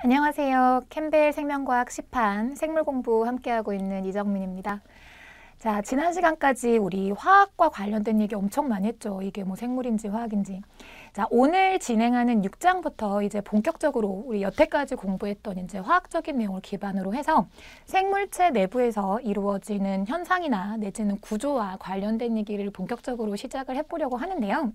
안녕하세요. 캠벨 생명과학 시판 생물공부 함께하고 있는 이정민입니다. 자, 지난 시간까지 우리 화학과 관련된 얘기 엄청 많이 했죠. 이게 뭐 생물인지 화학인지. 자, 오늘 진행하는 6장부터 이제 본격적으로 우리 여태까지 공부했던 이제 화학적인 내용을 기반으로 해서 생물체 내부에서 이루어지는 현상이나 내지는 구조와 관련된 얘기를 본격적으로 시작을 해보려고 하는데요.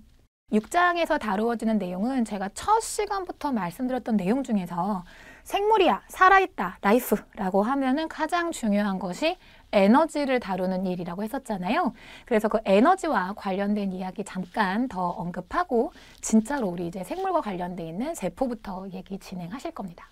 6장에서 다루어지는 내용은 제가 첫 시간부터 말씀드렸던 내용 중에서 생물이야, 살아있다, 라이프라고 하면은 가장 중요한 것이 에너지를 다루는 일이라고 했었잖아요. 그래서 그 에너지와 관련된 이야기 잠깐 더 언급하고 진짜로 우리 이제 생물과 관련돼 있는 세포부터 얘기 진행하실 겁니다.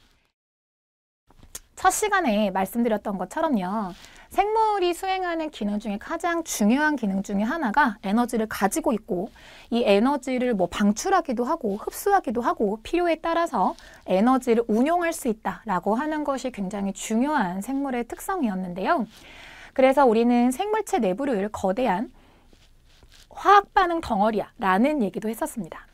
첫 시간에 말씀드렸던 것처럼요. 생물이 수행하는 기능 중에 가장 중요한 기능 중에 하나가 에너지를 가지고 있고 이 에너지를 뭐 방출하기도 하고 흡수하기도 하고 필요에 따라서 에너지를 운용할 수 있다라고 하는 것이 굉장히 중요한 생물의 특성이었는데요. 그래서 우리는 생물체 내부를 거대한 화학 반응 덩어리야라는 얘기도 했었습니다.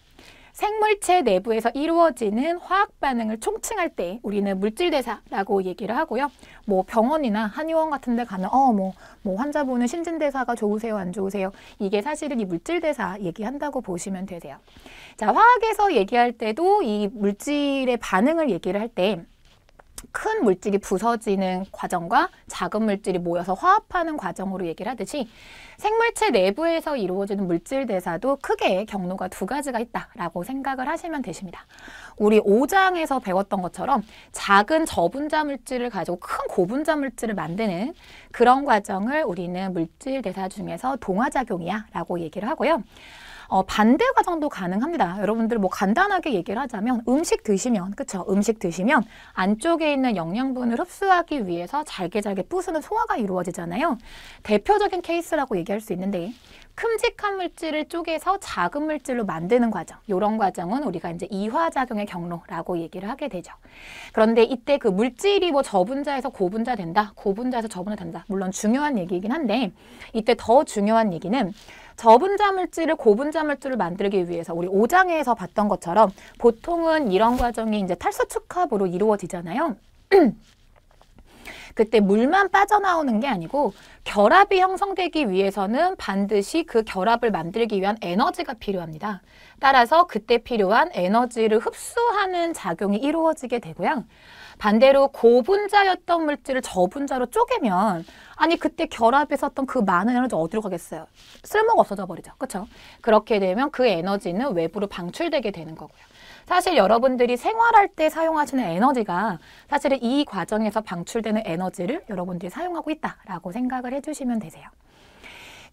생물체 내부에서 이루어지는 화학 반응을 총칭할 때 우리는 물질 대사라고 얘기를 하고요. 뭐 병원이나 한의원 같은 데 가면 어뭐뭐 뭐, 뭐 환자분은 신진 대사가 좋으세요, 안 좋으세요? 이게 사실은 이 물질 대사 얘기한다고 보시면 되세요. 자, 화학에서 얘기할 때도 이 물질의 반응을 얘기를 할때 큰 물질이 부서지는 과정과 작은 물질이 모여서 화합하는 과정으로 얘기를 하듯이 생물체 내부에서 이루어지는 물질 대사도 크게 경로가 두 가지가 있다라고 생각을 하시면 되십니다. 우리 5장에서 배웠던 것처럼 작은 저분자 물질을 가지고 큰 고분자 물질을 만드는 그런 과정을 우리는 물질 대사 중에서 동화작용이야 라고 얘기를 하고요. 어, 반대 과정도 가능합니다. 여러분들 뭐 간단하게 얘기를 하자면 음식 드시면 그쵸? 음식 드시면 안쪽에 있는 영양분을 흡수하기 위해서 잘게 잘게 부수는 소화가 이루어지잖아요. 대표적인 케이스라고 얘기할 수 있는데 큼직한 물질을 쪼개서 작은 물질로 만드는 과정 이런 과정은 우리가 이제 이화작용의 경로라고 얘기를 하게 되죠. 그런데 이때 그 물질이 뭐 저분자에서 고분자 된다 고분자에서 저분자 된다 물론 중요한 얘기이긴 한데 이때 더 중요한 얘기는 저분자 물질을 고분자 물질을 만들기 위해서 우리 5장에서 봤던 것처럼 보통은 이런 과정이 이제 탈수축합으로 이루어지잖아요. 그때 물만 빠져나오는 게 아니고 결합이 형성되기 위해서는 반드시 그 결합을 만들기 위한 에너지가 필요합니다. 따라서 그때 필요한 에너지를 흡수하는 작용이 이루어지게 되고요. 반대로 고분자였던 물질을 저분자로 쪼개면 아니 그때 결합해서 던그 많은 에너지 어디로 가겠어요? 쓸모가 없어져 버리죠. 그렇죠? 그렇게 되면 그 에너지는 외부로 방출되게 되는 거고요. 사실 여러분들이 생활할 때 사용하시는 에너지가 사실은 이 과정에서 방출되는 에너지를 여러분들이 사용하고 있다라고 생각을 해주시면 되세요.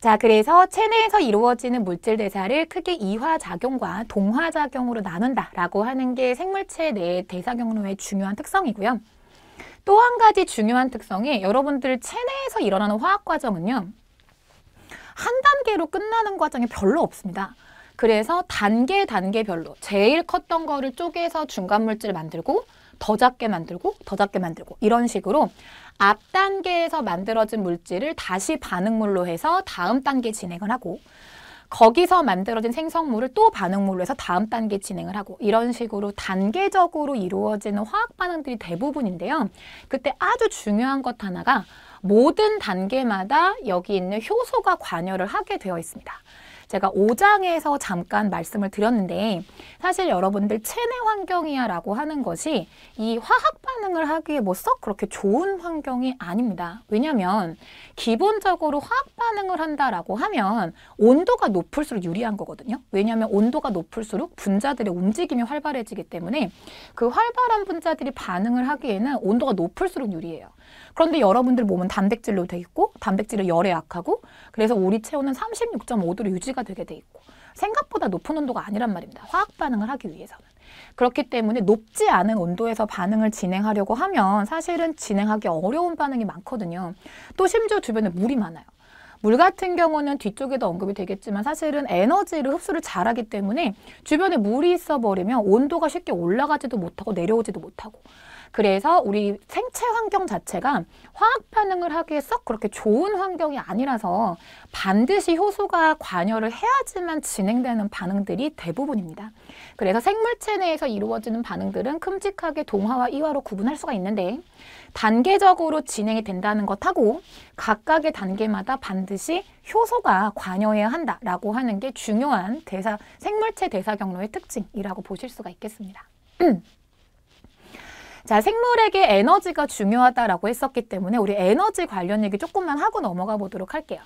자, 그래서 체내에서 이루어지는 물질 대사를 크게 이화작용과 동화작용으로 나눈다라고 하는 게 생물체 내 대사 경로의 중요한 특성이고요. 또 한 가지 중요한 특성이 여러분들 체내에서 일어나는 화학 과정은요. 한 단계로 끝나는 과정이 별로 없습니다. 그래서 단계 단계별로 제일 컸던 거를 쪼개서 중간 물질 만들고 더 작게 만들고 더 작게 만들고 이런 식으로 앞 단계에서 만들어진 물질을 다시 반응물로 해서 다음 단계 진행을 하고 거기서 만들어진 생성물을 또 반응물로 해서 다음 단계 진행을 하고 이런 식으로 단계적으로 이루어지는 화학 반응들이 대부분인데요. 그때 아주 중요한 것 하나가 모든 단계마다 여기 있는 효소가 관여를 하게 되어 있습니다. 제가 5장에서 잠깐 말씀을 드렸는데 사실 여러분들 체내 환경이야라고 하는 것이 이 화학 반응을 하기에 뭐 썩 그렇게 좋은 환경이 아닙니다. 왜냐하면 기본적으로 화학 반응을 한다라고 하면 온도가 높을수록 유리한 거거든요. 왜냐하면 온도가 높을수록 분자들의 움직임이 활발해지기 때문에 그 활발한 분자들이 반응을 하기에는 온도가 높을수록 유리해요. 그런데 여러분들 몸은 단백질로 돼 있고 단백질이 열에 약하고 그래서 우리 체온은 36.5도로 유지가 되게 돼 있고 생각보다 높은 온도가 아니란 말입니다. 화학 반응을 하기 위해서는. 그렇기 때문에 높지 않은 온도에서 반응을 진행하려고 하면 사실은 진행하기 어려운 반응이 많거든요. 또 심지어 주변에 물이 많아요. 물 같은 경우는 뒤쪽에도 언급이 되겠지만 사실은 에너지를 흡수를 잘하기 때문에 주변에 물이 있어버리면 온도가 쉽게 올라가지도 못하고 내려오지도 못하고 그래서 우리 생체 환경 자체가 화학 반응을 하기에 썩 그렇게 좋은 환경이 아니라서 반드시 효소가 관여를 해야지만 진행되는 반응들이 대부분입니다. 그래서 생물체 내에서 이루어지는 반응들은 큼직하게 동화와 이화로 구분할 수가 있는데 단계적으로 진행이 된다는 것하고 각각의 단계마다 반드시 효소가 관여해야 한다라고 하는 게 중요한 대사 생물체 대사 경로의 특징이라고 보실 수가 있겠습니다. 자, 생물에게 에너지가 중요하다라고 했었기 때문에 우리 에너지 관련 얘기 조금만 하고 넘어가 보도록 할게요.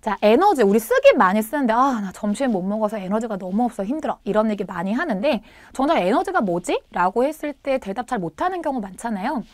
자, 에너지. 우리 쓰긴 많이 쓰는데, 아, 나 점심에 못 먹어서 에너지가 너무 없어 힘들어. 이런 얘기 많이 하는데, 정작 에너지가 뭐지? 라고 했을 때 대답 잘 못하는 경우 많잖아요.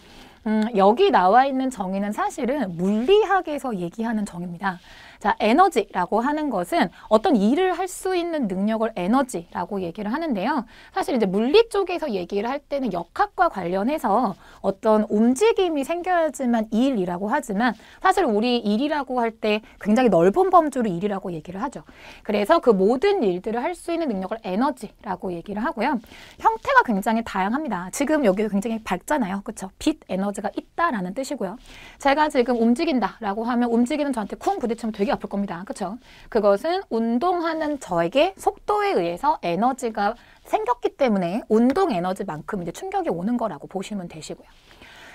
음, 여기 나와 있는 정의는 사실은 물리학에서 얘기하는 정의입니다. 자, 에너지라고 하는 것은 어떤 일을 할 수 있는 능력을 에너지라고 얘기를 하는데요. 사실 이제 물리 쪽에서 얘기를 할 때는 역학과 관련해서 어떤 움직임이 생겨야지만 일이라고 하지만 사실 우리 일이라고 할 때 굉장히 넓은 범주로 일이라고 얘기를 하죠. 그래서 그 모든 일들을 할 수 있는 능력을 에너지라고 얘기를 하고요. 형태가 굉장히 다양합니다. 지금 여기도 굉장히 밝잖아요. 그렇죠? 빛 에너지가 있다라는 뜻이고요. 제가 지금 움직인다라고 하면 움직이는 저한테 쿵 부딪히면 되게 되게 아플 겁니다. 그렇죠? 그것은 운동하는 저에게 속도에 의해서 에너지가 생겼기 때문에 운동 에너지만큼 이제 충격이 오는 거라고 보시면 되시고요.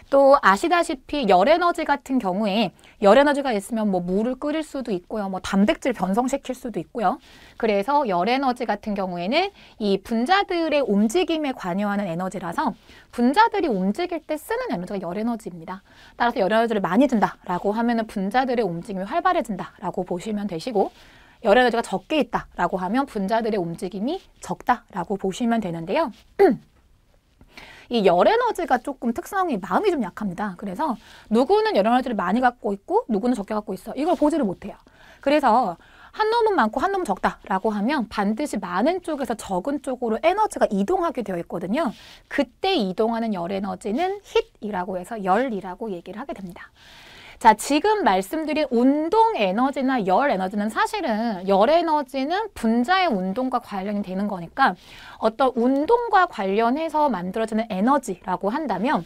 또 아시다시피 열에너지 같은 경우에 열에너지가 있으면 뭐 물을 끓일 수도 있고요. 뭐 단백질 변성시킬 수도 있고요. 그래서 열에너지 같은 경우에는 이 분자들의 움직임에 관여하는 에너지라서 분자들이 움직일 때 쓰는 에너지가 열에너지입니다. 따라서 열에너지를 많이 든다라고 하면 은 분자들의 움직임이 활발해진다라고 보시면 되시고 열에너지가 적게 있다라고 하면 분자들의 움직임이 적다라고 보시면 되는데요. 이열 에너지가 조금 특성이 마음이 좀 약합니다. 그래서 누구는 열 에너지를 많이 갖고 있고 누구는 적게 갖고 있어. 이걸 보지를 못해요. 그래서 한 놈은 많고 한 놈은 적다라고 하면 반드시 많은 쪽에서 적은 쪽으로 에너지가 이동하게 되어 있거든요. 그때 이동하는 열 에너지는 힛이라고 해서 열이라고 얘기를 하게 됩니다. 자, 지금 말씀드린 운동 에너지나 열 에너지는 사실은 열 에너지는 분자의 운동과 관련이 되는 거니까 어떤 운동과 관련해서 만들어지는 에너지라고 한다면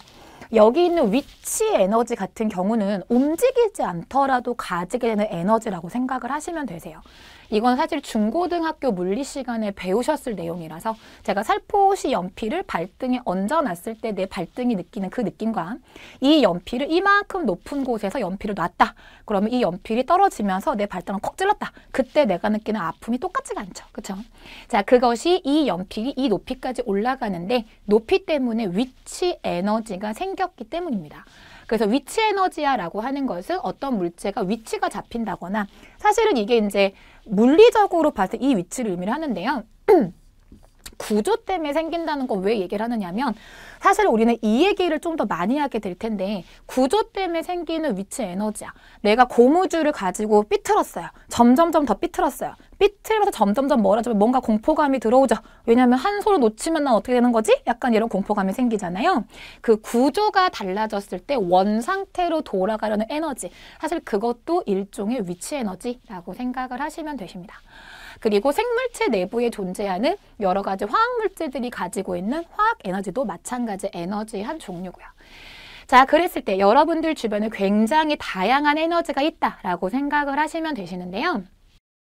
여기 있는 위치 에너지 같은 경우는 움직이지 않더라도 가지게 되는 에너지라고 생각을 하시면 되세요. 이건 사실 중고등학교 물리 시간에 배우셨을 내용이라서 제가 살포시 연필을 발등에 얹어놨을 때 내 발등이 느끼는 그 느낌과 이 연필을 이만큼 높은 곳에서 연필을 놨다. 그러면 이 연필이 떨어지면서 내 발등을 콕 찔렀다. 그때 내가 느끼는 아픔이 똑같지가 않죠. 그렇죠? 자, 그것이 이 연필이 이 높이까지 올라가는데 높이 때문에 위치 에너지가 생겼기 때문입니다. 그래서 위치 에너지야라고 하는 것은 어떤 물체가 위치가 잡힌다거나 사실은 이게 이제 물리적으로 봤을 때이 위치를 의미를 하는데요. 구조 때문에 생긴다는 건 왜 얘기를 하느냐면 사실 우리는 이 얘기를 좀 더 많이 하게 될 텐데 구조 때문에 생기는 위치 에너지야. 내가 고무줄을 가지고 삐뚤었어요. 점점점 더 삐뚤었어요. 삐틀면서 점점점 멀어지면 뭔가 공포감이 들어오죠. 왜냐하면 한 소를 놓치면 난 어떻게 되는 거지? 약간 이런 공포감이 생기잖아요. 그 구조가 달라졌을 때 원 상태로 돌아가려는 에너지. 사실 그것도 일종의 위치 에너지라고 생각을 하시면 되십니다. 그리고 생물체 내부에 존재하는 여러 가지 화학물질들이 가지고 있는 화학 에너지도 마찬가지 에너지의 한 종류고요. 자, 그랬을 때 여러분들 주변에 굉장히 다양한 에너지가 있다라고 생각을 하시면 되시는데요.